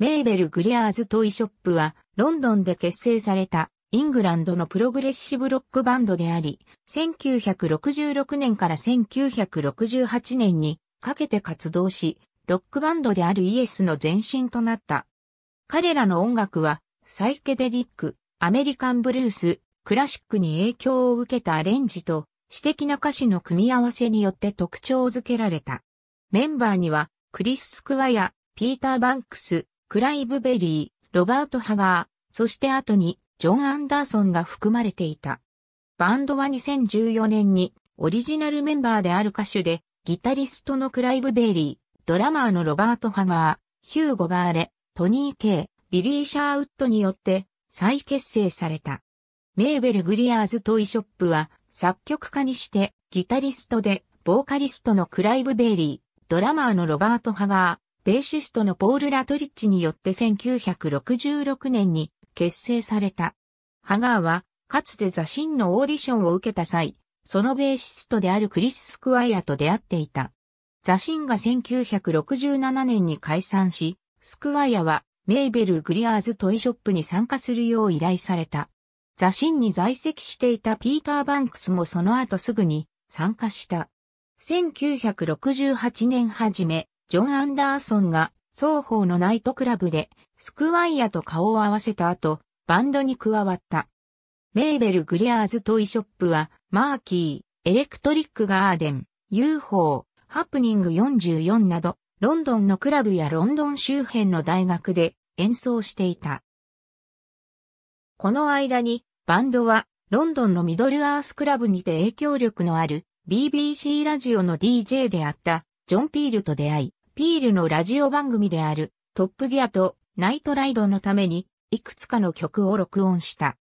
メーベル・グリアーズ・トイショップは、ロンドンで結成された、イングランドのプログレッシブロックバンドであり、1966年から1968年にかけて活動し、ロックバンドであるイエスの前身となった。彼らの音楽は、サイケデリック、アメリカンブルース、クラシックに影響を受けたアレンジと、詩的な歌詞の組み合わせによって特徴づけられた。メンバーには、クリス・スクワや、ピーター・バンクス、クライブ・ベリー、ロバート・ハガー、そして後にジョン・アンダーソンが含まれていた。バンドは2014年にオリジナルメンバーである歌手で、ギタリストのクライブ・ベリー、ドラマーのロバート・ハガー、ヒューゴ・バーレ、トニー・ケイ、ビリー・シャーウッドによって再結成された。メーベル・グリアーズ・トイ・ショップは作曲家にしてギタリストでボーカリストのクライブ・ベイリー、ドラマーのロバート・ハガー、ベーシストのポール・ラトリッチによって1966年に結成された。ハガーは、かつてザ・シンのオーディションを受けた際、そのベーシストであるクリス・スクワイアと出会っていた。ザ・シンが1967年に解散し、スクワイアはメイベル・グリアーズ・トイショップに参加するよう依頼された。ザ・シンに在籍していたピーター・バンクスもその後すぐに参加した。1968年初め、ジョン・アンダーソンが双方のナイトクラブでスクワイアと顔を合わせた後、バンドに加わった。メーベル・グリアーズ・トイショップは、マーキー、エレクトリック・ガーデン、UFO、ハプニング44など、ロンドンのクラブやロンドン周辺の大学で演奏していた。この間に、バンドは、ロンドンのミドルアースクラブにて影響力のある BBC ラジオの DJ であったジョン・ピールと出会い、ピールのラジオ番組であるトップギアとナイトライドのためにいくつかの曲を録音した。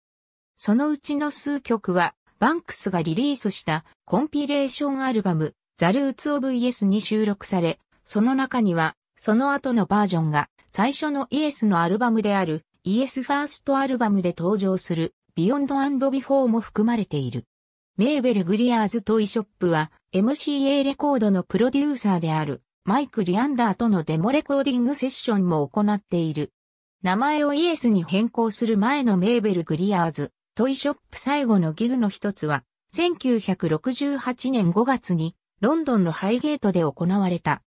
そのうちの数曲はバンクスがリリースしたコンピレーションアルバムザ・ルーツ・オブ・イエスに収録され、その中にはその後のバージョンが最初のイエスのアルバムであるイエスファーストアルバムで登場するビヨンドビフォーも含まれている。メーベル・グリアーズ・トイショップは MCA レコードのプロデューサーであるマイク・リアンダーとのデモレコーディングセッションも行っている。名前をイエスに変更する前のメーベル・グリアーズ、トイショップ最後のギグの一つは、1968年5月にロンドンのハイゲートで行われた。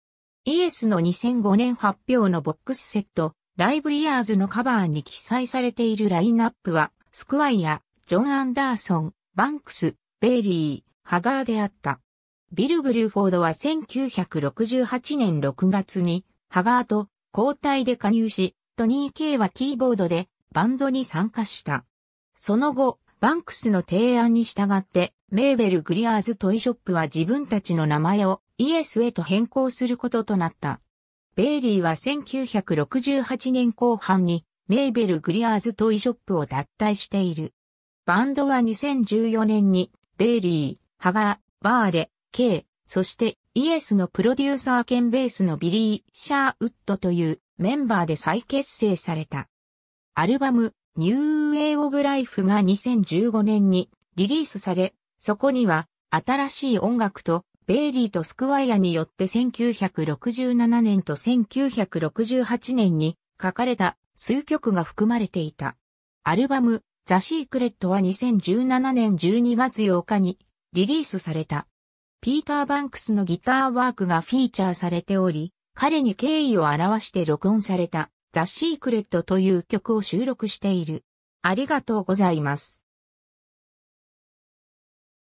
イエスの2005年発表のボックスセット、ライブイヤーズのカバーに記載されているラインナップは、スクワイア、ジョン・アンダーソン、バンクス、ベイリー、ハガーであった。ビル・ブルーフォードは1968年6月に、ハガーと交代で加入し、トニー・ケイはキーボードでバンドに参加した。その後、バンクスの提案に従って、メーベル・グリアーズ・トイショップは自分たちの名前をイエスへと変更することとなった。ベイリーは1968年後半に、メーベル・グリアーズ・トイショップを脱退している。バンドは2014年に、ベイリー、ハガー、バーレ、K、そしてイエスのプロデューサー兼ベースのビリー・シャーウッドというメンバーで再結成された。アルバム、ニューウェイ・オブ・ライフが2015年にリリースされ、そこには新しい音楽とベイリーとスクワイアによって1967年と1968年に書かれた数曲が含まれていた。アルバム、ザ・シークレットは2017年12月8日にリリースされた。ピーター・バンクスのギターワークがフィーチャーされており、彼に敬意を表して録音されたザ・シークレットという曲を収録している。ありがとうございます。